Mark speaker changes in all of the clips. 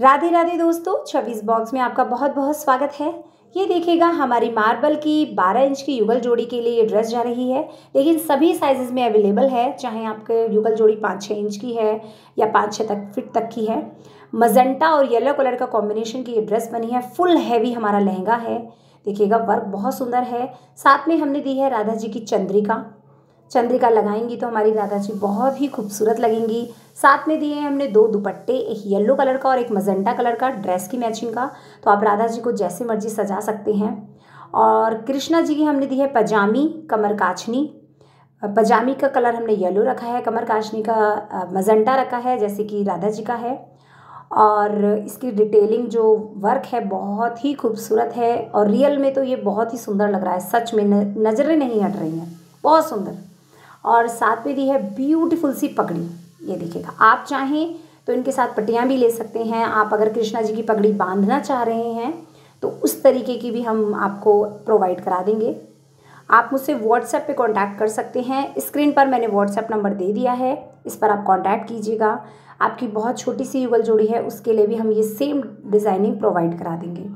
Speaker 1: राधे राधे दोस्तों छब्बीस बॉक्स में आपका बहुत बहुत स्वागत है ये देखिएगा हमारी मार्बल की 12 इंच की युगल जोड़ी के लिए ये ड्रेस जा रही है लेकिन सभी साइजेस में अवेलेबल है चाहे आपके युगल जोड़ी पाँच छः इंच की है या पाँच छः तक फिट तक की है मजेंटा और येलो कलर का कॉम्बिनेशन की ये ड्रेस बनी है फुल हैवी हमारा लहंगा है देखिएगा वर्क बहुत सुंदर है साथ में हमने दी है राधा जी की चंद्रिका चंद्रिका लगाएंगी तो हमारी राधा जी बहुत ही खूबसूरत लगेंगी साथ में दिए हैं हमने दो दुपट्टे एक येलो कलर का और एक मजेंटा कलर का ड्रेस की मैचिंग का तो आप राधा जी को जैसे मर्जी सजा सकते हैं और कृष्णा जी की हमने दी है पजामी कमर काछनी पजामी का कलर हमने येलो रखा है कमर काछनी का मजेंटा रखा है जैसे कि राधा जी का है और इसकी डिटेलिंग जो वर्क है बहुत ही खूबसूरत है और रियल में तो ये बहुत ही सुंदर लग रहा है सच में नज़रें नहीं हट रही हैं बहुत सुंदर और साथ में दी है ब्यूटीफुल सी पगड़ी ये देखिएगा आप चाहें तो इनके साथ पट्टियाँ भी ले सकते हैं आप अगर कृष्णा जी की पगड़ी बांधना चाह रहे हैं तो उस तरीके की भी हम आपको प्रोवाइड करा देंगे आप मुझसे व्हाट्सएप पे कांटेक्ट कर सकते हैं स्क्रीन पर मैंने व्हाट्सएप नंबर दे दिया है इस पर आप कांटेक्ट कीजिएगा आपकी बहुत छोटी सी युगल जोड़ी है उसके लिए भी हम ये सेम डिज़ाइनिंग प्रोवाइड करा देंगे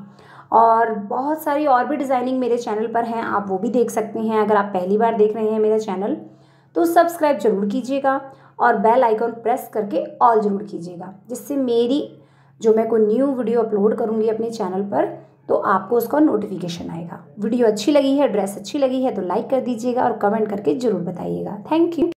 Speaker 1: और बहुत सारी और भी डिज़ाइनिंग मेरे चैनल पर हैं आप वो भी देख सकते हैं अगर आप पहली बार देख रहे हैं मेरा चैनल तो सब्सक्राइब जरूर कीजिएगा और बेल आइकॉन प्रेस करके ऑल जरूर कीजिएगा जिससे मेरी जो मैं कोई न्यू वीडियो अपलोड करूँगी अपने चैनल पर तो आपको उसका नोटिफिकेशन आएगा वीडियो अच्छी लगी है ड्रेस अच्छी लगी है तो लाइक कर दीजिएगा और कमेंट करके ज़रूर बताइएगा थैंक यू